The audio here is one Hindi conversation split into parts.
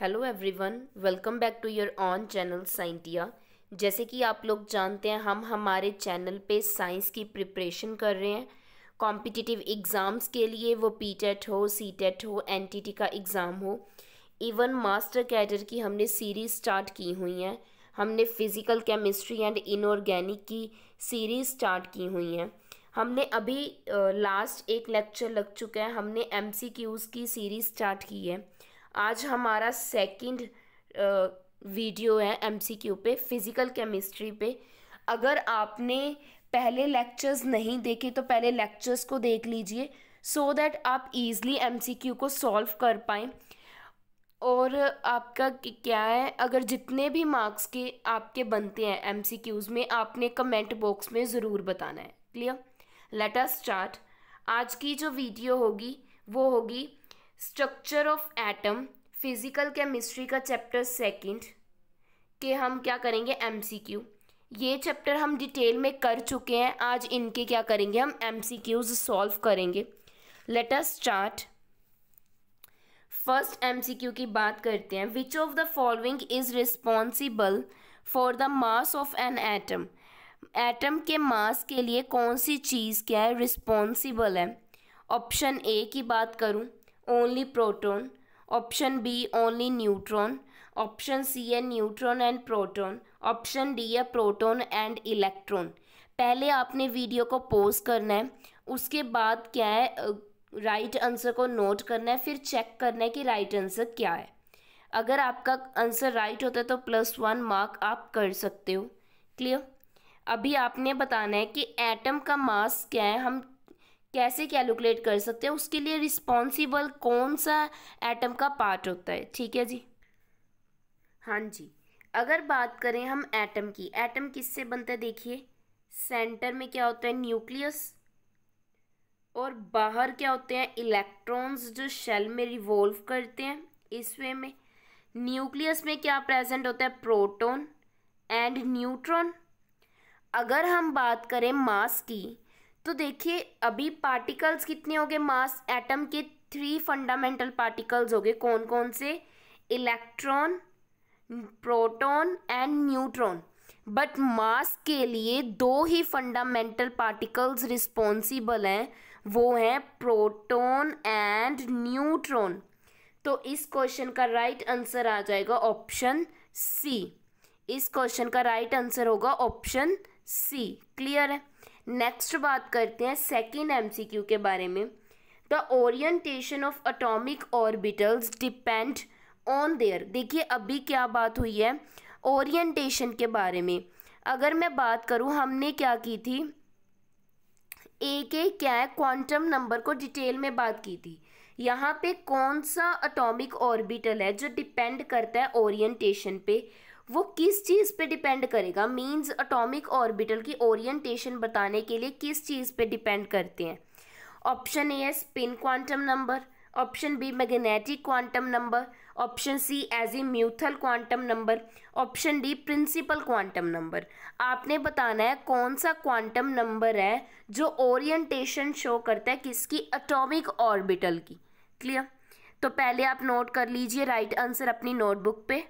hello everyone welcome back to your own channel Scientia जैसे कि आप लोग जानते हैं हम हमारे चैनल पे साइंस की प्रिपरेशन कर रहे हैं कॉम्पिटिटिव एग्ज़ाम्स के लिए वो पी टेट e हो सी टेट e हो एन का एग्ज़ाम हो इवन मास्टर कैडर की हमने सीरीज़ स्टार्ट की हुई हैं हमने फ़िज़िकल केमिस्ट्री एंड इनऑर्गेनिक की सीरीज़ स्टार्ट की हुई हैं हमने अभी लास्ट एक लेक्चर लग चुका है हमने एम की सीरीज़ स्टार्ट की है आज हमारा सेकंड वीडियो है एमसीक्यू पे फिज़िकल केमिस्ट्री पे अगर आपने पहले लेक्चर्स नहीं देखे तो पहले लेक्चर्स को देख लीजिए सो दैट आप इजली एमसीक्यू को सॉल्व कर पाएँ और आपका क्या है अगर जितने भी मार्क्स के आपके बनते हैं एमसीक्यूज़ में आपने कमेंट बॉक्स में ज़रूर बताना है क्लियर लेट अस स्टार्ट आज की जो वीडियो होगी वो होगी structure of atom physical chemistry का चैप्टर सेकंड के हम क्या करेंगे एमसीक्यू ये चैप्टर हम डिटेल में कर चुके हैं आज इनके क्या करेंगे हम एमसीक्यूज सॉल्व करेंगे let us start first MCQ की बात करते हैं which of the following is responsible for the mass of an atom atom के मास के लिए कौन सी चीज़ क्या है रिस्पॉन्सिबल है ऑप्शन ए की बात करूँ only proton option B only neutron option C है neutron and proton option D है proton एंड इलेक्ट्रॉन पहले आपने वीडियो को पोज करना है उसके बाद क्या है राइट right आंसर को नोट करना है फिर चेक करना है कि राइट right आंसर क्या है अगर आपका आंसर राइट होता है तो प्लस वन मार्क आप कर सकते हो क्लियर अभी आपने बताना है कि एटम का मास क्या है हम कैसे कैलकुलेट कर सकते हैं उसके लिए रिस्पॉन्सिबल कौन सा एटम का पार्ट होता है ठीक है जी हाँ जी अगर बात करें हम एटम की एटम किससे बनता है देखिए सेंटर में क्या होता है न्यूक्लियस और बाहर क्या होते हैं इलेक्ट्रॉन्स जो शेल में रिवॉल्व करते हैं इस वे में न्यूक्लियस में क्या प्रेजेंट होता है प्रोटॉन एंड न्यूट्रॉन अगर हम बात करें मास की तो देखिए अभी पार्टिकल्स कितने हो गए मास एटम के थ्री फंडामेंटल पार्टिकल्स हो गए कौन कौन से electron proton and neutron but mass के लिए दो ही फंडामेंटल पार्टिकल्स रिस्पॉन्सिबल हैं वो हैं प्रोटॉन एंड न्यूट्रॉन तो इस क्वेश्चन का राइट right आंसर आ जाएगा ऑप्शन सी इस क्वेश्चन का राइट right आंसर होगा ऑप्शन सी क्लियर है नेक्स्ट बात करते हैं सेकेंड क्यू के बारे में the orientation of atomic orbitals depend on their देखिए अभी क्या बात हुई है ओरिएंटेशन के बारे में अगर मैं बात करूँ हमने क्या की थी एक एक क्या है क्वांटम नंबर को डिटेल में बात की थी यहाँ पे कौन सा अटोमिक ऑर्बिटल है जो डिपेंड करता है ओरिएंटेशन पे वो किस चीज़ पे डिपेंड करेगा मींस अटोमिक ऑर्बिटल की ओरिएंटेशन बताने के लिए किस चीज़ पे डिपेंड करते हैं ऑप्शन ए है spin quantum number option B magnetic quantum number option C azimuthal quantum number option D principal quantum number आपने बताना है कौन सा क्वांटम नंबर है जो ओरिएंटेशन शो करता है किसकी अटोमिक ऑर्बिटल की क्लियर तो पहले आप नोट कर लीजिए राइट आंसर अपनी नोटबुक पे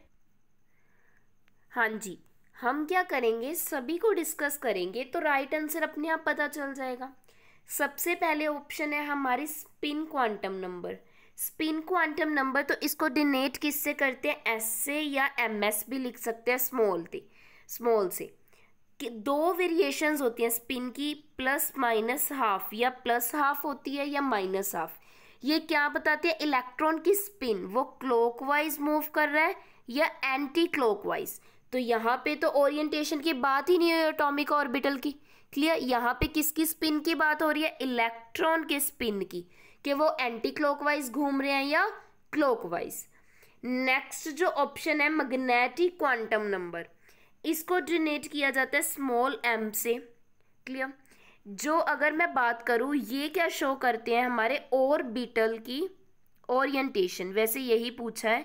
हाँ जी हम क्या करेंगे सभी को डिस्कस करेंगे तो राइट आंसर अपने आप पता चल जाएगा सबसे पहले ऑप्शन है हमारी spin quantum number spin quantum number तो इसको डिनेट किससे करते हैं एस से या एम एस भी लिख सकते हैं स्मॉल से स्मॉल से कि दो वेरिएशंस होती हैं स्पिन की प्लस माइनस हाफ या प्लस हाफ होती है या माइनस हाफ ये क्या बताते हैं इलेक्ट्रॉन की स्पिन वो क्लॉकवाइज मूव कर रहा है या एंटी क्लॉकवाइज तो यहाँ पे तो ओरिएंटेशन की बात ही नहीं हुई एटॉमिक ऑर्बिटल की क्लियर यहाँ पे किसकी स्पिन की बात हो रही है इलेक्ट्रॉन के स्पिन की कि वो एंटी क्लॉकवाइज घूम रहे हैं या क्लॉकवाइज नेक्स्ट जो ऑप्शन है मैग्नेटिक क्वांटम नंबर इसको डिनेट किया जाता है स्मॉल एम से क्लियर जो अगर मैं बात करूँ ये क्या शो करते हैं हमारे ऑर्बिटल की ओरिएंटेशन वैसे यही पूछा है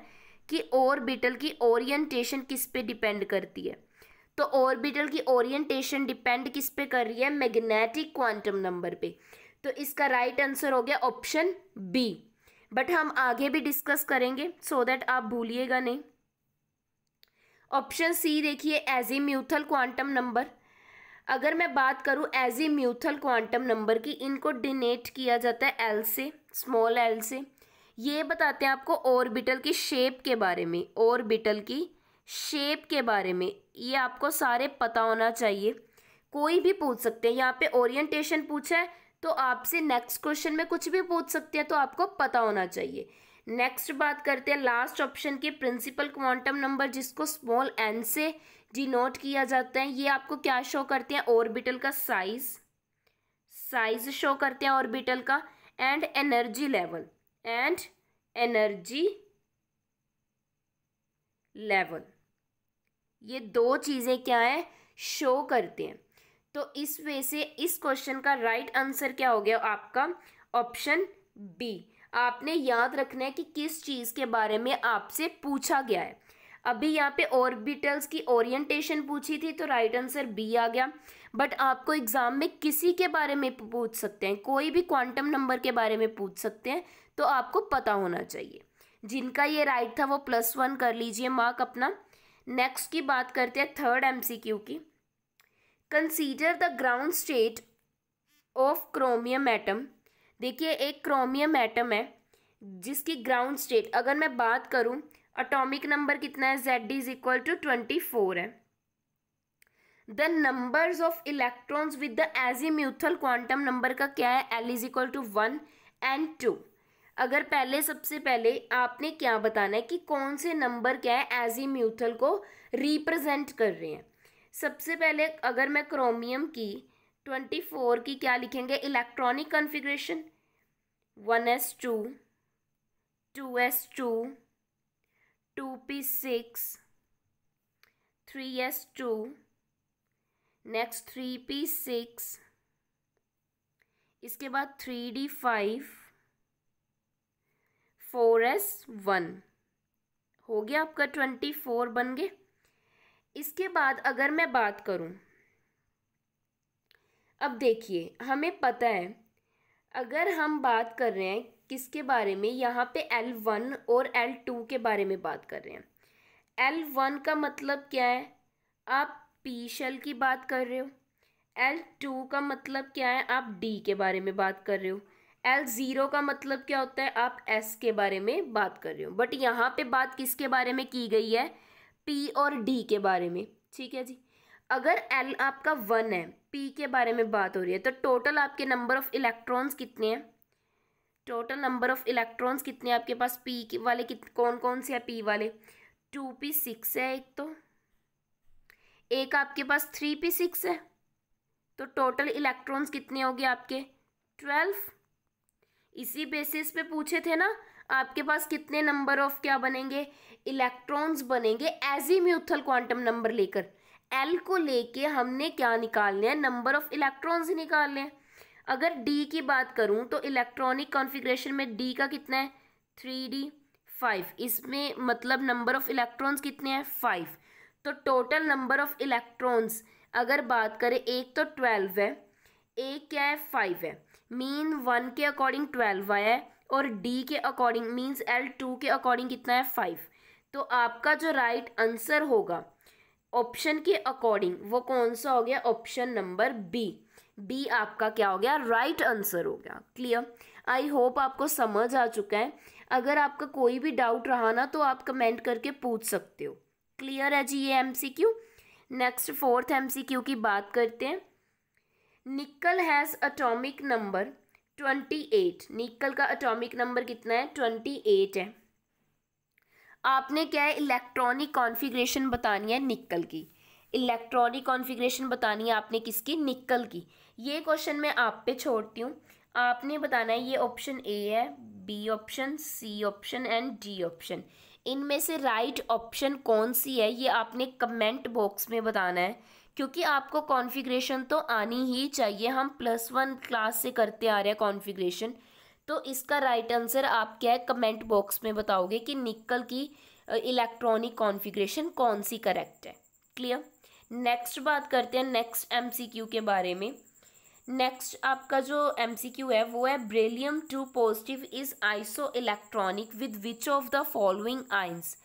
कि ऑर्बिटल की ओरिएंटेशन किस पे डिपेंड करती है तो ऑर्बिटल की ओरिएंटेशन डिपेंड किस पे कर रही है मैग्नेटिक क्वांटम नंबर पे तो इसका राइट right आंसर हो गया ऑप्शन बी बट हम आगे भी डिस्कस करेंगे सो so दैट आप भूलिएगा नहीं ऑप्शन सी देखिए एजी म्यूथल क्वांटम नंबर अगर मैं बात करूँ ए म्यूथल क्वांटम नंबर की इनको डिनेट किया जाता है एल से स्मॉल एल से ये बताते हैं आपको ऑर्बिटल की शेप के बारे में ऑर्बिटल की शेप के बारे में ये आपको सारे पता होना चाहिए कोई भी पूछ सकते हैं यहाँ पे ओरिएंटेशन पूछा है तो आपसे नेक्स्ट क्वेश्चन में कुछ भी पूछ सकते हैं तो आपको पता होना चाहिए नेक्स्ट बात करते हैं लास्ट ऑप्शन की प्रिंसिपल क्वांटम नंबर जिसको स्मॉल एन से डिनोट किया जाता है ये आपको क्या शो करते हैं ऑर्बिटल का साइज साइज शो करते हैं ऑर्बिटल का and energy level and energy level ये दो चीज़ें क्या हैं शो करते हैं तो इस वे से इस क्वेश्चन का राइट right आंसर क्या हो गया आपका ऑप्शन बी आपने याद रखना है कि किस चीज़ के बारे में आपसे पूछा गया है अभी यहाँ पे ऑर्बिटल्स की ओरिएंटेशन पूछी थी तो राइट आंसर बी आ गया बट आपको एग्ज़ाम में किसी के बारे में पूछ सकते हैं कोई भी क्वांटम नंबर के बारे में पूछ सकते हैं तो आपको पता होना चाहिए जिनका ये राइट था वो प्लस वन कर लीजिए मार्क अपना नेक्स्ट की बात करते हैं थर्ड एमसीक्यू की consider the ground state of chromium atom देखिए एक क्रोमियम एटम है जिसकी ग्राउंड स्टेट अगर मैं बात करूं अटोमिक नंबर कितना है Z is equal to twenty four है the numbers of electrons with the azimuthal quantum number का क्या है L is equal to one and two अगर पहले सबसे पहले आपने क्या बताना है कि कौन से नंबर क्या है एज ई म्यूथल को रिप्रेजेंट कर रहे हैं सबसे पहले अगर मैं क्रोमियम की ट्वेंटी फोर की क्या लिखेंगे electronic configuration one S two two S two two P six three S two next three P six इसके बाद three D five four S one हो गया आपका ट्वेंटी फोर बन गए इसके बाद अगर मैं बात करूं अब देखिए हमें पता है अगर हम बात कर रहे हैं किसके बारे में यहाँ पे एल वन और एल टू के बारे में बात कर रहे हैं एल वन का मतलब क्या है आप पी शेल की बात कर रहे हो एल टू का मतलब क्या है आप डी के बारे में बात कर रहे हो एल ज़ीरो का मतलब क्या होता है आप एस के बारे में बात कर रहे हो बट यहाँ पे बात किसके बारे में की गई है पी और डी के बारे में ठीक है जी अगर एल आपका वन है पी के बारे में बात हो रही है तो टोटल आपके नंबर ऑफ़ इलेक्ट्रॉन्स कितने हैं टोटल नंबर ऑफ़ इलेक्ट्रॉन्स कितने आपके पास पी वाले कित कौन कौन से हैं पी वाले टू पी सिक्स है एक तो एक आपके पास थ्री पी सिक्स है तो टोटल इलेक्ट्रॉन्स कितने हो गए आपके ट्वेल्व इसी बेसिस पे पूछे थे ना आपके पास कितने नंबर ऑफ क्या बनेंगे इलेक्ट्रॉन्स बनेंगे एजी म्यूथल क्वांटम नंबर लेकर एल को लेके हमने क्या निकालने हैं नंबर ऑफ इलेक्ट्रॉन्स ही निकालने हैं अगर डी की बात करूँ तो इलेक्ट्रॉनिक कॉन्फ़िगरेशन में डी का कितना है थ्री डी फाइव इसमें मतलब नंबर ऑफ इलेक्ट्रॉन्स कितने हैं फाइव तो टोटल नंबर ऑफ इलेक्ट्रॉन्स अगर बात करें एक तो ट्वेल्व है एक क्या है फाइव है मीन वन के अकॉर्डिंग ट्वेल्व आया है और डी के अकॉर्डिंग मीन्स एल टू के अकॉर्डिंग कितना है फाइव तो आपका जो राइट right आंसर होगा ऑप्शन के अकॉर्डिंग वो कौन सा हो गया ऑप्शन नंबर बी बी आपका क्या हो गया राइट right आंसर हो गया क्लियर आई होप आपको समझ आ चुका है अगर आपका कोई भी डाउट रहा ना तो आप कमेंट करके पूछ सकते हो क्लियर है जी ये एम नेक्स्ट फोर्थ एम की बात करते हैं nickel has atomic number twenty eight nickel का अटोमिक नंबर कितना है ट्वेंटी एट है आपने क्या है इलेक्ट्रॉनिक कॉन्फ़िगरेशन बतानी है निकल की इलेक्ट्रॉनिक कॉन्फ़िगरेशन बतानी है आपने किसकी निकल की ये क्वेश्चन मैं आप पे छोड़ती हूँ आपने बताना है ये ऑप्शन ए है B option C option and D option इनमें से राइट right ऑप्शन कौन सी है ये आपने कमेंट बॉक्स में बताना है क्योंकि आपको कॉन्फ़िगरेशन तो आनी ही चाहिए हम प्लस वन क्लास से करते आ रहे हैं कॉन्फ़िगरेशन तो इसका राइट आंसर आप क्या है कमेंट बॉक्स में बताओगे कि निकल की इलेक्ट्रॉनिक कॉन्फ़िगरेशन कौन सी करेक्ट है क्लियर नेक्स्ट बात करते हैं नेक्स्ट एमसीक्यू के बारे में नेक्स्ट आपका जो एम है वो है beryllium two positive is isoelectronic with which of the following ions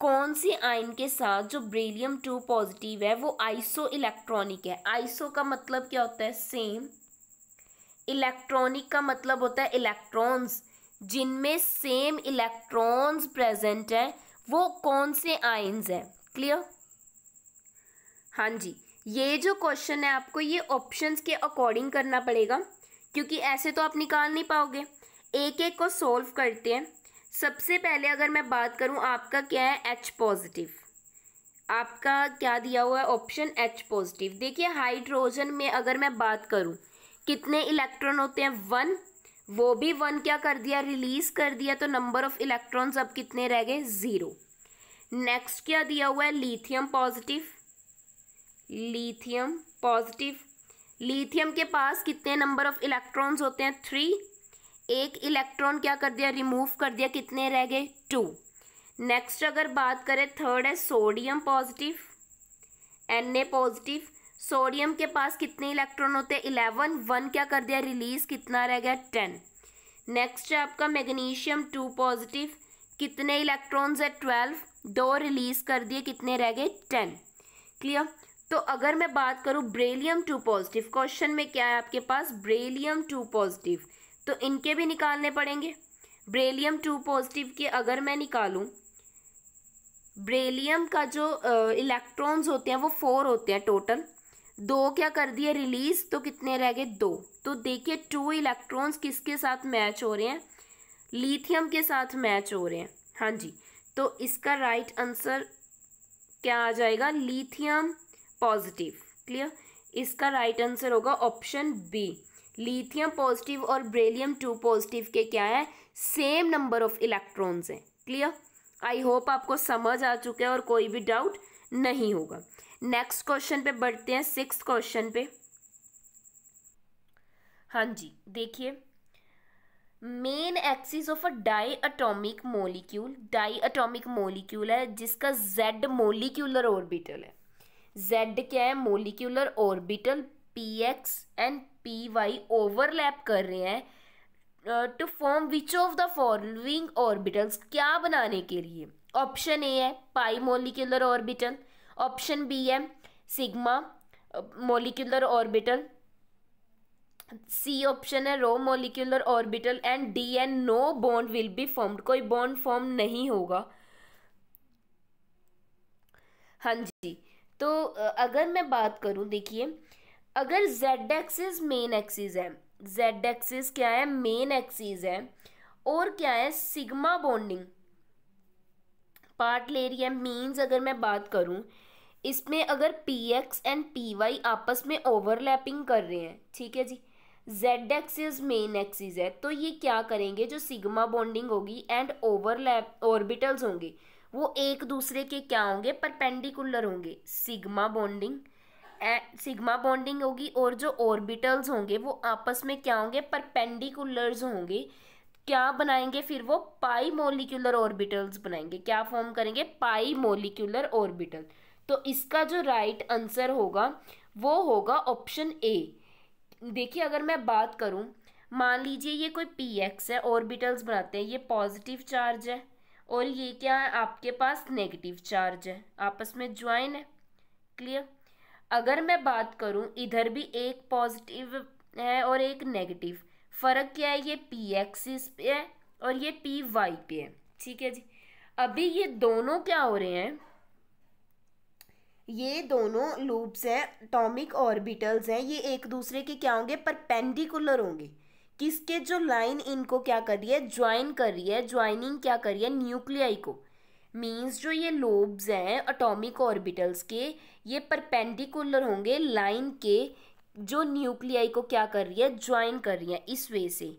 कौन से आयन के साथ जो ब्रेलियम टू पॉजिटिव है वो आइसो इलेक्ट्रॉनिक है आइसो का मतलब क्या होता है सेम इलेक्ट्रॉनिक का मतलब होता है इलेक्ट्रॉन्स जिनमें सेम इलेक्ट्रॉन्स प्रेजेंट है वो कौन से आयन्स है क्लियर हाँ जी ये जो क्वेश्चन है आपको ये ऑप्शंस के अकॉर्डिंग करना पड़ेगा क्योंकि ऐसे तो आप निकाल नहीं पाओगे एक एक को सॉल्व करते हैं सबसे पहले अगर मैं बात करूँ आपका क्या है एच पॉजिटिव आपका क्या दिया हुआ है ऑप्शन एच पॉजिटिव देखिए हाइड्रोजन में अगर मैं बात करूँ कितने इलेक्ट्रॉन होते हैं वन वो भी वन क्या कर दिया रिलीज कर दिया तो नंबर ऑफ इलेक्ट्रॉन्स अब कितने रह गए ज़ीरो नेक्स्ट क्या दिया हुआ है lithium positive lithium positive lithium के पास कितने नंबर ऑफ इलेक्ट्रॉन्स होते हैं थ्री एक इलेक्ट्रॉन क्या कर दिया रिमूव कर दिया कितने रह गए टू नेक्स्ट अगर बात करें थर्ड है sodium positive N A positive sodium के पास कितने इलेक्ट्रॉन होते हैं इलेवन वन क्या कर दिया रिलीज कितना रह गया टेन नेक्स्ट है आपका मैग्नीशियम टू पॉजिटिव कितने इलेक्ट्रॉन्स है ट्वेल्व दो रिलीज कर दिए कितने रह गए टेन क्लियर तो अगर मैं बात करूँ ब्रेलियम टू पॉजिटिव क्वेश्चन में क्या है आपके पास ब्रेलियम टू पॉजिटिव तो इनके भी निकालने पड़ेंगे ब्रेलियम टू पॉजिटिव के अगर मैं निकालूं ब्रेलियम का जो इलेक्ट्रॉन्स होते हैं वो फोर होते हैं टोटल दो क्या कर दिए रिलीज तो कितने रह गए दो तो देखिए टू इलेक्ट्रॉन्स किसके साथ मैच हो रहे हैं लिथियम के साथ मैच हो रहे हैं हाँ जी तो इसका राइट right आंसर क्या आ जाएगा लिथियम पॉजिटिव क्लियर इसका राइट right आंसर होगा ऑप्शन बी लिथियम पॉजिटिव और ब्रेलियम टू पॉजिटिव के क्या हैं सेम नंबर ऑफ इलेक्ट्रॉन्स हैं क्लियर आई होप आपको समझ आ चुका है और कोई भी डाउट नहीं होगा नेक्स्ट क्वेश्चन पे बढ़ते हैं सिक्स क्वेश्चन पे हाँ जी देखिए main axis of a diatomic molecule diatomic molecule है जिसका जेड मोलिक्यूलर ऑर्बिटल है जेड क्या है molecular orbital P X and P Y overlap कर रहे हैं to form which of the following orbitals क्या बनाने के लिए ऑप्शन ए है pi molecular orbital option B है sigma molecular orbital C option है rho molecular orbital and D and no bond will be formed कोई बॉन्ड फॉर्म नहीं होगा हाँ जी तो अगर मैं बात करूँ देखिए अगर जेड एक्सिस मेन एक्सिस है जेड एक्सिस क्या है मेन एक्सिस है और क्या है सिग्मा बॉन्डिंग रही है मीन्स अगर मैं बात करूं इसमें अगर P X and P Y आपस में ओवरलैपिंग कर रहे हैं ठीक है जी जेड एक्सिस मेन एक्सिस है तो ये क्या करेंगे जो सिग्मा बॉन्डिंग होगी एंड ओवरलैप ऑर्बिटल्स होंगे वो एक दूसरे के क्या होंगे परपेंडिकुलर होंगे सिग्मा बॉन्डिंग सिग्मा बॉन्डिंग होगी और जो ऑर्बिटल्स होंगे वो आपस में क्या होंगे परपेंडिकुलर्स होंगे क्या बनाएंगे फिर वो पाई मोलिकुलर ऑर्बिटल्स बनाएंगे क्या फॉर्म करेंगे पाई मोलिकुलर ऑर्बिटल तो इसका जो राइट right आंसर होगा वो होगा ऑप्शन ए देखिए अगर मैं बात करूँ मान लीजिए ये कोई पी एक्स है ऑर्बिटल्स बनाते हैं ये पॉजिटिव चार्ज है और ये क्या है आपके पास नेगेटिव चार्ज है आपस में ज्वाइन है क्लियर अगर मैं बात करूँ इधर भी एक पॉजिटिव है और एक नेगेटिव फ़र्क क्या है ये पी एक्सिस पे है और ये पी वाई पे है ठीक है जी अभी ये दोनों क्या हो रहे हैं ये दोनों लूप्स हैं टॉमिक ऑर्बिटल्स हैं ये एक दूसरे के क्या होंगे परपेंडिकुलर होंगे किसके जो लाइन इनको क्या कर रही है ज्वाइन कर रही है ज्वाइनिंग क्या कर रही है न्यूक्लियाई को मीन्स जो ये लोब्स हैं अटोमिक ऑर्बिटल्स के ये परपेंडिकुलर होंगे लाइन के जो न्यूक्लियाई को क्या कर रही है ज्वाइन कर रही है इस वे से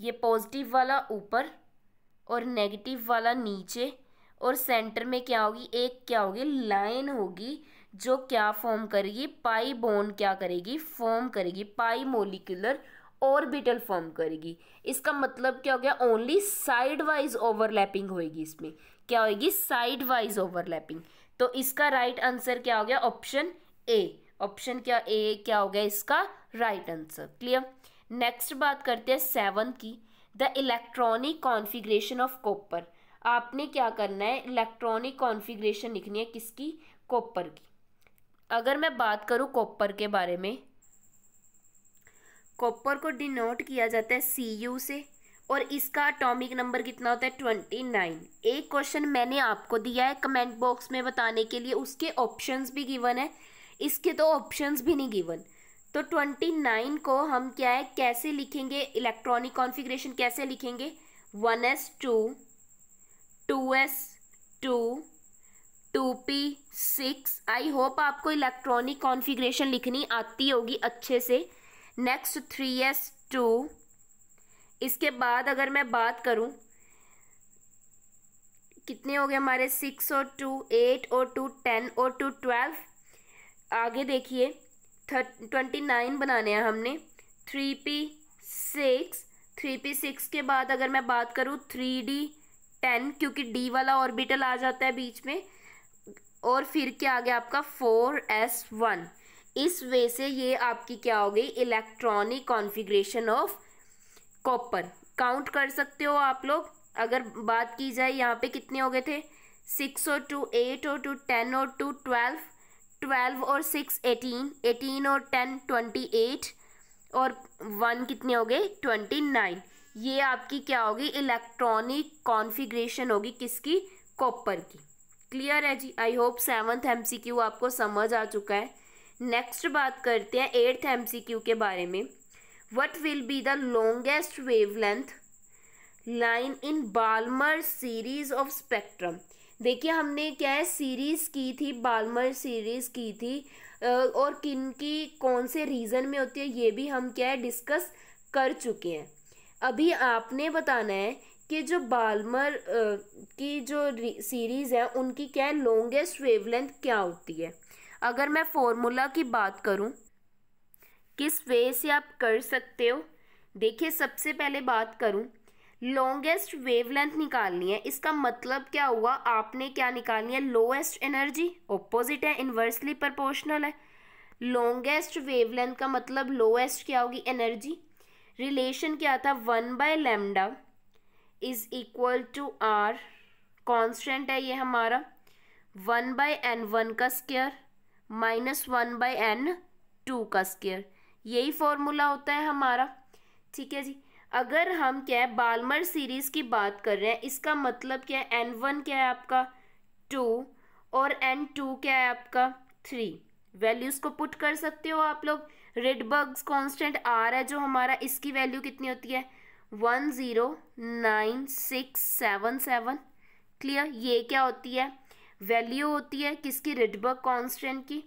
ये पॉजिटिव वाला ऊपर और नेगेटिव वाला नीचे और सेंटर में क्या होगी एक क्या होगी लाइन होगी जो क्या फॉर्म करेगी पाई बोन क्या करेगी फॉर्म करेगी पाई मोलिकुलर ऑर्बिटल फॉर्म करेगी इसका मतलब क्या हो गया ओनली साइड वाइज ओवरलैपिंग होगी इसमें क्या होगी साइड वाइज ओवरलैपिंग तो इसका राइट right आंसर क्या हो गया ऑप्शन ए ऑप्शन क्या ए क्या हो गया इसका राइट आंसर क्लियर नेक्स्ट बात करते हैं सेवन की the electronic configuration of copper आपने क्या करना है इलेक्ट्रॉनिक कॉन्फिग्रेशन लिखनी है किसकी कॉपर की अगर मैं बात करूं कॉपर के बारे में कॉपर को डिनोट किया जाता है सी यू से और इसका अटोमिक नंबर कितना होता है ट्वेंटी नाइन एक क्वेश्चन मैंने आपको दिया है कमेंट बॉक्स में बताने के लिए उसके ऑप्शंस भी गिवन है इसके तो ऑप्शंस भी नहीं गिवन तो ट्वेंटी नाइन को हम क्या है कैसे लिखेंगे इलेक्ट्रॉनिक कॉन्फ़िगरेशन कैसे लिखेंगे one S two two S two two P six I hope आपको इलेक्ट्रॉनिक कॉन्फ़िगरेशन लिखनी आती होगी अच्छे से नेक्स्ट थ्री एस टू इसके बाद अगर मैं बात करूं कितने हो गए हमारे सिक्स और टू एट और टू टेन और टू ट्वेल्व आगे देखिए ट्वेंटी नाइन बनाने हैं हमने three P six three P six के बाद अगर मैं बात करूँ थ्री डी टेन क्योंकि डी वाला ऑर्बिटल आ जाता है बीच में और फिर क्या आ गया आपका फोर एस वन इस वे से ये आपकी क्या हो गई electronic configuration of copper count कर सकते हो आप लोग अगर बात की जाए यहाँ पे कितने हो गए थे सिक्स और टू एट और टू टेन और टू ट्वेल्व ट्वेल्व और सिक्स एटीन एटीन और टेन ट्वेंटी एट और वन कितने हो गए ट्वेंटी नाइन ये आपकी क्या होगी इलेक्ट्रॉनिक कॉन्फ़िगरेशन होगी किसकी कॉपर की क्लियर है जी आई होप सेवन्थ एम आपको समझ आ चुका है नेक्स्ट बात करते हैं एट्थ एम के बारे में what will be the longest wavelength line in Balmer series of spectrum देखिए हमने क्या है सीरीज़ की थी बालमर सीरीज़ की थी और किन की कौन से रीज़न में होती है ये भी हम क्या है डिस्कस कर चुके हैं अभी आपने बताना है कि जो बालमर की जो सीरीज़ है उनकी क्या है लॉन्गेस्ट वेवलेंथ क्या होती है अगर मैं फॉर्मूला की बात करूं किस वे से आप कर सकते हो देखिए सबसे पहले बात करूं लॉन्गेस्ट वेवलेंथ निकालनी है इसका मतलब क्या हुआ आपने क्या निकालनी है लोएस्ट एनर्जी ऑपोजिट है इन्वर्सली प्रपोर्शनल है लॉन्गेस्ट वेवलेंथ का मतलब लोएस्ट क्या होगी एनर्जी रिलेशन क्या था one by lambda is equal to R constant है ये हमारा वन बाय एन वन का square minus one by n two का स्केयर यही फॉर्मूला होता है हमारा ठीक है जी अगर हम क्या है बालमर सीरीज़ की बात कर रहे हैं इसका मतलब क्या है एन वन क्या है आपका टू और एन टू क्या है आपका थ्री वैल्यूज़ को पुट कर सकते हो आप लोग रेडबर्ग कॉन्स्टेंट आर है जो हमारा इसकी वैल्यू कितनी होती है one zero nine six seven seven clear ये क्या होती है वैल्यू होती है किसकी रेडबर्ग कॉन्स्टेंट की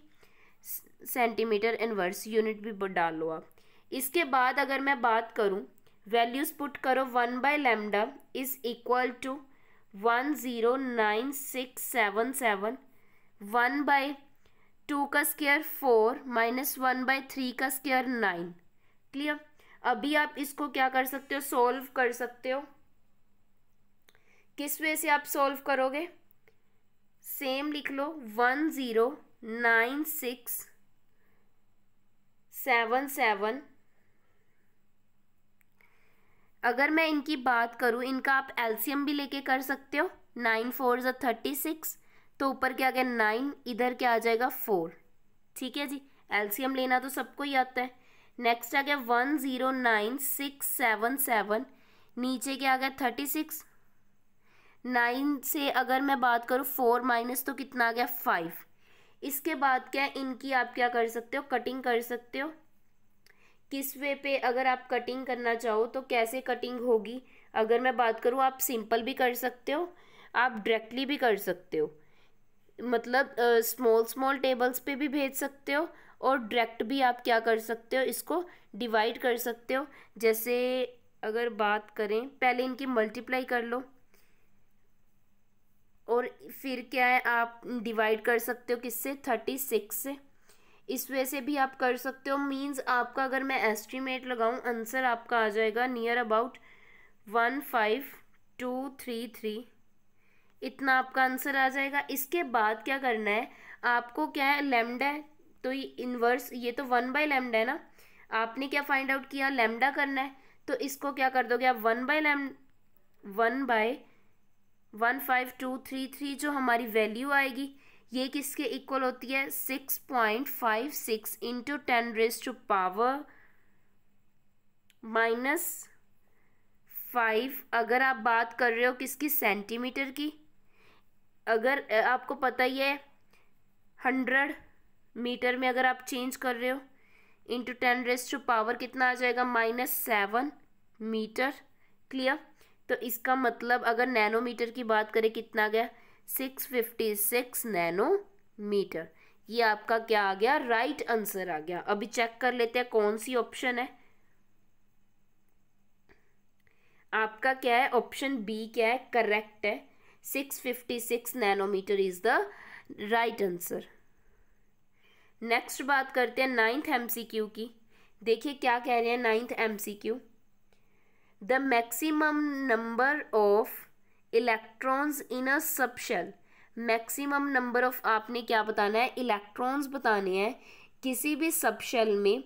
सेंटीमीटर इनवर्स यूनिट भी डाल लो आप इसके बाद अगर मैं बात करूँ वैल्यूज़ पुट करो one by lambda is equal to one zero nine six seven seven one by two का square four minus one by three का स्केयर नाइन क्लियर अभी आप इसको क्या कर सकते हो सॉल्व कर सकते हो किस वे से आप सॉल्व करोगे सेम लिख लो one zero nine six seven seven अगर मैं इनकी बात करूँ इनका आप एल्सियम भी लेके कर सकते हो नाइन फोर ज थर्टी सिक्स तो ऊपर क्या आ गया नाइन इधर क्या आ जाएगा फोर ठीक है जी एल्सियम लेना तो सबको ही आता है नेक्स्ट आ गया one zero nine six seven seven नीचे क्या आ गया थर्टी सिक्स नाइन से अगर मैं बात करूँ फोर माइनस तो कितना आ गया फाइव इसके बाद क्या इनकी आप क्या कर सकते हो कटिंग कर सकते हो किस वे पे अगर आप कटिंग करना चाहो तो कैसे कटिंग होगी अगर मैं बात करूँ आप सिंपल भी कर सकते हो आप डायरेक्टली भी कर सकते हो मतलब स्मॉल स्मॉल टेबल्स पे भी भेज सकते हो और डायरेक्ट भी आप क्या कर सकते हो इसको डिवाइड कर सकते हो जैसे अगर बात करें पहले इनकी मल्टीप्लाई कर लो और फिर क्या है आप डिवाइड कर सकते हो किससे थर्टी सिक्स से इस वे से भी आप कर सकते हो मींस आपका अगर मैं एस्टिमेट लगाऊं आंसर आपका आ जाएगा near about one five two three three इतना आपका आंसर आ जाएगा इसके बाद क्या करना है आपको क्या है लेमडा है तो ये इन्वर्स ये तो वन बाई लेमडा है ना आपने क्या फाइंड आउट किया लेमडा करना है तो इसको क्या कर दोगे आप one by lambda one by one five two three three जो हमारी वैल्यू आएगी ये किसके इक्वल होती है six point five six into ten raise to power minus five अगर आप बात कर रहे हो किसकी सेंटीमीटर की अगर आपको पता ही है हंड्रेड मीटर में अगर आप चेंज कर रहे हो into ten raise to power कितना आ जाएगा माइनस सेवन मीटर क्लियर तो इसका मतलब अगर नैनोमीटर की बात करें कितना गया सिक्स फिफ्टी सिक्स नैनोमीटर ये आपका क्या आ गया राइट right आंसर आ गया अभी चेक कर लेते हैं कौन सी ऑप्शन है आपका क्या है ऑप्शन बी क्या है करेक्ट है six fifty six nanometre is the right answer next बात करते हैं नाइन्थ एमसीक्यू की देखिए क्या कह रहे हैं ninth MCQ the maximum number of electrons in a subshell maximum number of आपने क्या बताना है इलेक्ट्रॉन्स बताने हैं किसी भी सबशेल में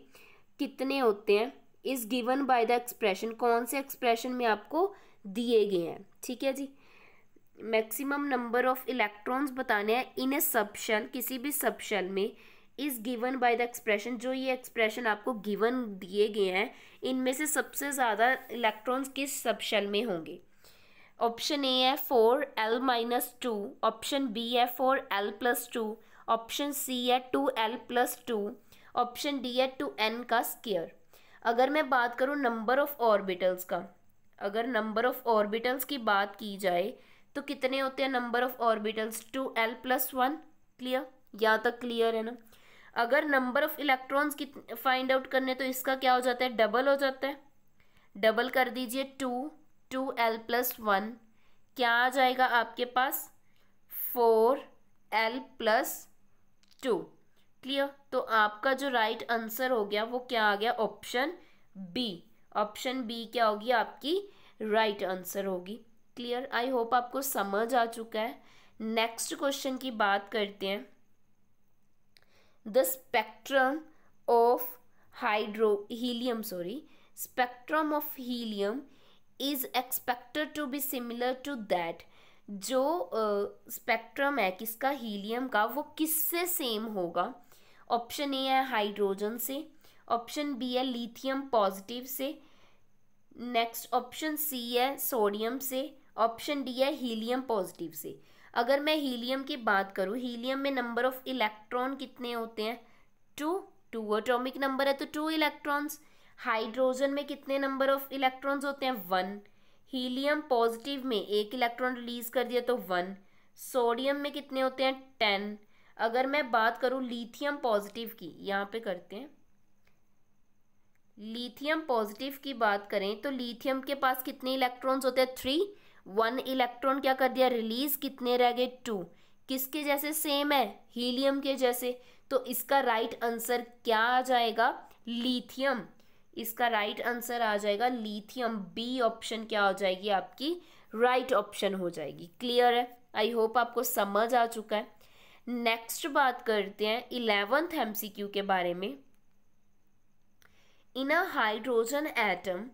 कितने होते हैं is given by the expression कौन से एक्सप्रेशन में आपको दिए गए हैं ठीक है जी मैक्सिमम नंबर ऑफ इलेक्ट्रॉन्स बताने हैं इन ए सबशेल किसी भी सबशेल में is given by the expression जो ये एक्सप्रेशन आपको गिवन दिए गए हैं इनमें से सबसे ज़्यादा इलेक्ट्रॉन्स किस सबशेल में होंगे ऑप्शन ए है four l minus two option B है four l plus two option C है two l plus two option D है टू एन का स्केयर अगर मैं बात करूँ नंबर ऑफ ऑर्बिटल्स का अगर नंबर ऑफ ऑर्बिटल्स की बात की जाए तो कितने होते हैं number of orbitals two l plus one clear यहाँ तक क्लियर है ना अगर नंबर ऑफ इलेक्ट्रॉन्स की फाइंड आउट करने तो इसका क्या हो जाता है डबल हो जाता है डबल कर दीजिए two two l plus one क्या आ जाएगा आपके पास four l plus two clear तो आपका जो राइट right आंसर हो गया वो क्या आ गया ऑप्शन बी ऑप्शन बी क्या होगी आपकी राइट right आंसर होगी क्लियर आई होप आपको समझ आ चुका है नेक्स्ट क्वेश्चन की बात करते हैं the spectrum of hydro helium sorry spectrum of helium is expected to be similar to that जो स्पेक्ट्रम uh, है किसका हीलियम का वो किससे सेम होगा ऑप्शन ए है हाइड्रोजन से ऑप्शन बी है लिथियम पॉजिटिव से नेक्स्ट ऑप्शन सी है सोडियम से ऑप्शन डी है हीलियम पॉजिटिव से अगर मैं हीलियम की बात करूँ हीलियम में नंबर ऑफ इलेक्ट्रॉन कितने होते हैं टू टू एटॉमिक नंबर है तो टू इलेक्ट्रॉन्स हाइड्रोजन में कितने नंबर ऑफ इलेक्ट्रॉन्स होते हैं वन हीलियम पॉजिटिव में एक इलेक्ट्रॉन रिलीज कर दिया तो वन सोडियम में कितने होते हैं टेन अगर मैं बात करूँ लिथियम पॉजिटिव की यहाँ पे करते हैं लिथियम पॉजिटिव की बात करें तो लिथियम के पास कितने इलेक्ट्रॉन्स होते हैं थ्री वन इलेक्ट्रॉन क्या कर दिया रिलीज कितने रह गए टू किसके जैसे सेम है हीलियम के जैसे तो इसका राइट right आंसर क्या आ जाएगा लिथियम इसका राइट right आंसर आ जाएगा लिथियम बी ऑप्शन क्या हो जाएगी आपकी राइट right ऑप्शन हो जाएगी क्लियर है आई होप आपको समझ आ चुका है नेक्स्ट बात करते हैं इलेवेंथ एमसीक्यू के बारे में in a hydrogen atom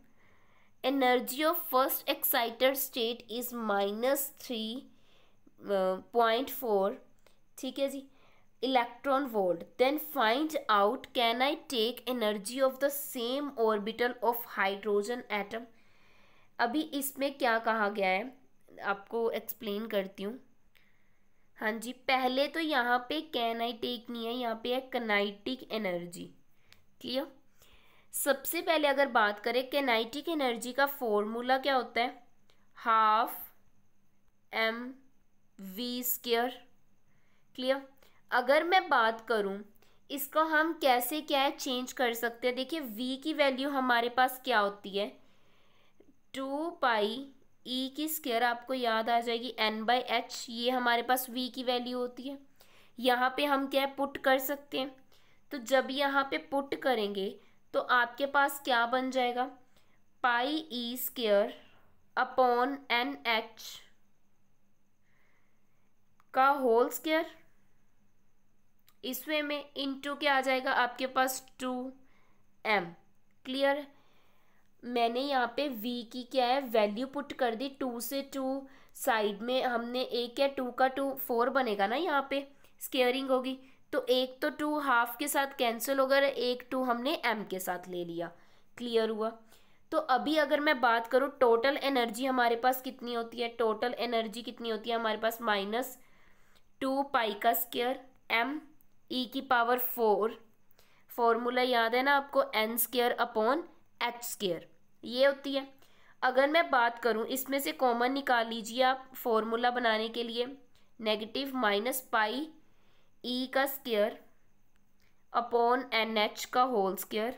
energy of first excited state is minus three point four ठीक है जी electron volt then find out can I take energy of the same orbital of hydrogen atom अभी इसमें क्या कहा गया है आपको एक्सप्लेन करती हूँ हाँ जी पहले तो यहाँ पे कैन आई टेक नहीं है यहाँ पे है कनाइटिक एनर्जी क्लियर सबसे पहले अगर बात करें केनाइटिक एनर्जी का फॉर्मूला क्या होता है half m v square clear अगर मैं बात करूं इसको हम कैसे क्या है चेंज कर सकते हैं देखिए v की वैल्यू हमारे पास क्या होती है टू पाई ई की स्केयर आपको याद आ जाएगी एन बाई एच ये हमारे पास v की वैल्यू होती है यहाँ पे हम क्या है पुट कर सकते हैं तो जब यहाँ पे पुट करेंगे तो आपके पास क्या बन जाएगा pi e square upon n h का होल स्केयर इस वे में टू क्या आ जाएगा आपके पास टू एम क्लियर मैंने यहाँ पे v की क्या है वैल्यू पुट कर दी टू से टू साइड में हमने एक या टू का टू फोर बनेगा ना यहाँ पे स्केयरिंग होगी तो एक तो टू हाफ के साथ कैंसिल हो गया एक टू हमने एम के साथ ले लिया क्लियर हुआ तो अभी अगर मैं बात करूँ टोटल एनर्जी हमारे पास कितनी होती है टोटल एनर्जी कितनी होती है हमारे पास माइनस टू पाई का स्केयर एम ई की पावर फोर फॉर्मूला याद है ना आपको n square upon h square ये होती है अगर मैं बात करूँ इसमें से कॉमन निकाल लीजिए आप फॉर्मूला बनाने के लिए negative minus pi e e का स्केयर अपॉन एन एच का whole square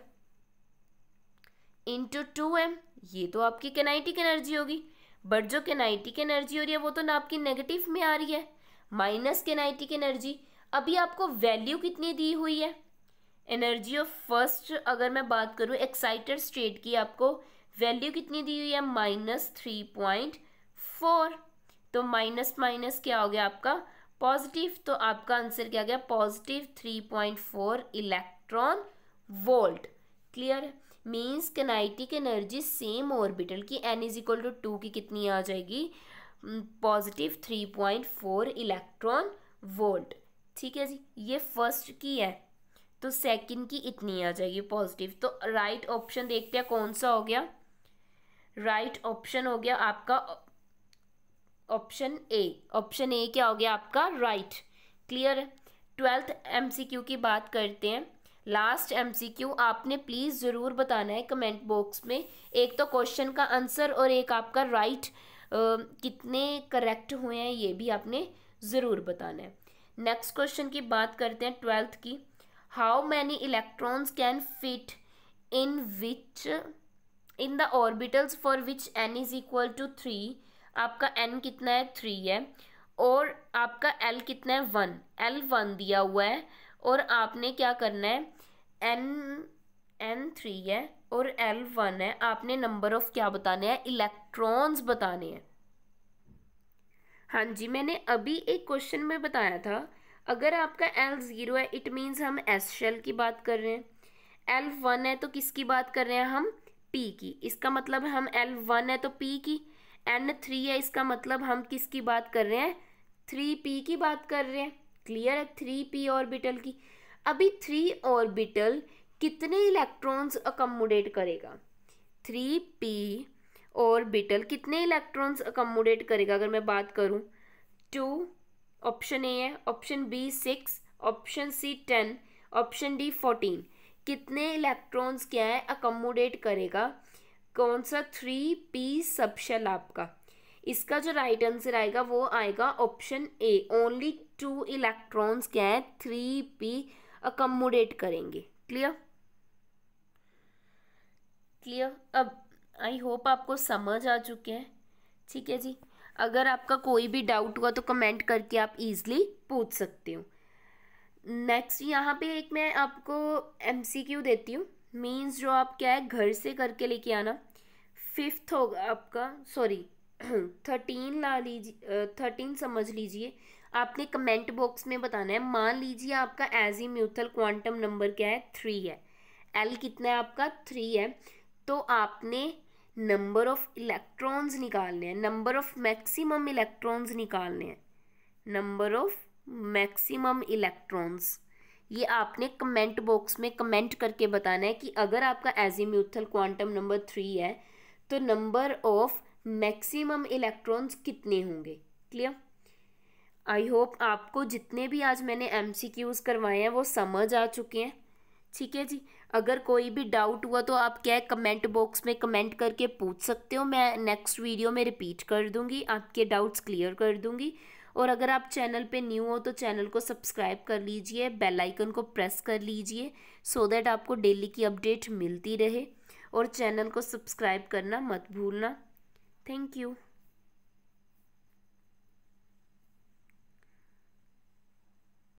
into two m ये तो आपकी केनाइटिक एनर्जी होगी बट जो केनाइटिक एनर्जी हो रही है वो तो ना आपकी नेगेटिव में आ रही है माइनस केनाइटिक एनर्जी अभी आपको वैल्यू कितनी दी हुई है एनर्जी ऑफ फर्स्ट अगर मैं बात करूँ एक्साइटेड स्टेट की आपको वैल्यू कितनी दी हुई है माइनस थ्री पॉइंट फोर तो माइनस माइनस क्या हो गया आपका पॉजिटिव तो आपका आंसर क्या गया positive three point four electron volt clear means kinetic energy same orbital की n is equal to two की कितनी आ जाएगी positive three point four electron volt ठीक है जी ये फर्स्ट की है तो सेकंड की इतनी आ जाएगी पॉजिटिव तो राइट right ऑप्शन देखते हैं कौन सा हो गया राइट right ऑप्शन हो गया आपका ऑप्शन ए ऑप्शन ए क्या हो गया आपका राइट क्लियर है ट्वेल्थ एमसीक्यू की बात करते हैं लास्ट एमसीक्यू आपने प्लीज़ ज़रूर बताना है कमेंट बॉक्स में एक तो क्वेश्चन का आंसर और एक आपका राइट right, कितने करेक्ट हुए हैं ये भी आपने ज़रूर बताना है नेक्स्ट क्वेश्चन की बात करते हैं ट्वेल्थ की how many electrons can fit in which in the orbitals for which n is equal to three आपका एन कितना है थ्री है और आपका एल कितना है वन एल वन दिया हुआ है और आपने क्या करना है एन एन थ्री है और एल वन है आपने नंबर ऑफ़ क्या बताने हैं इलेक्ट्रॉन्स बताने हैं हाँ जी मैंने अभी एक क्वेश्चन में बताया था अगर आपका एल ज़ीरो है इट मीन्स हम एस शेल की बात कर रहे हैं एल वन है तो किसकी बात कर रहे हैं हम पी की इसका मतलब हम एल वन है तो पी की एन थ्री है इसका मतलब हम किसकी बात कर रहे हैं थ्री पी की बात कर रहे हैं क्लियर है थ्री पी ऑर्बिटल की अभी थ्री ऑर्बिटल कितने इलेक्ट्रॉन्स अकोमोडेट करेगा थ्री पी ऑर्बिटल कितने इलेक्ट्रॉन्स अकोमोडेट करेगा अगर मैं बात करूं टू ऑप्शन ए है option B six option C ten option D fourteen कितने इलेक्ट्रॉन्स क्या है अकोमोडेट करेगा कौन सा थ्री पी सबशल आपका इसका जो राइट आंसर आएगा वो आएगा option A only two electrons क्या है थ्री पी अकमोडेट करेंगे क्लियर क्लियर अब आई होप आपको समझ आ चुके हैं ठीक है जी अगर आपका कोई भी डाउट हुआ तो कमेंट करके आप इजिली पूछ सकते हो नेक्स्ट यहाँ पे एक मैं आपको एमसीक्यू देती हूँ मीन्स जो आप क्या है घर से करके लेके आना फिफ्थ होगा आपका सॉरी थर्टीन ला लीजिए थर्टीन समझ लीजिए आपने कमेंट बॉक्स में बताना है मान लीजिए आपका एजी म्यूथल क्वांटम नंबर क्या है थ्री है एल कितना है आपका थ्री है तो आपने नंबर ऑफ इलेक्ट्रॉन्स निकालने हैं नंबर ऑफ मैक्सिमम इलेक्ट्रॉन्स निकालने हैं नंबर ऑफ मैक्सिमम इलेक्ट्रॉन्स ये आपने कमेंट बॉक्स में कमेंट करके बताना है कि अगर आपका azimuthal quantum number three है तो नंबर ऑफ मैक्सिमम इलेक्ट्रॉन्स कितने होंगे क्लियर आई होप आपको जितने भी आज मैंने एम सी क्यूज़ करवाए हैं वो समझ आ चुके हैं ठीक है जी अगर कोई भी डाउट हुआ तो आप क्या कमेंट बॉक्स में कमेंट करके पूछ सकते हो मैं नेक्स्ट वीडियो में रिपीट कर दूंगी आपके डाउट्स क्लियर कर दूंगी और अगर आप चैनल पे न्यू हो तो चैनल को सब्सक्राइब कर लीजिए बेल आइकन को प्रेस कर लीजिए सो so दैट आपको डेली की अपडेट मिलती रहे और चैनल को सब्सक्राइब करना मत भूलना थैंक यू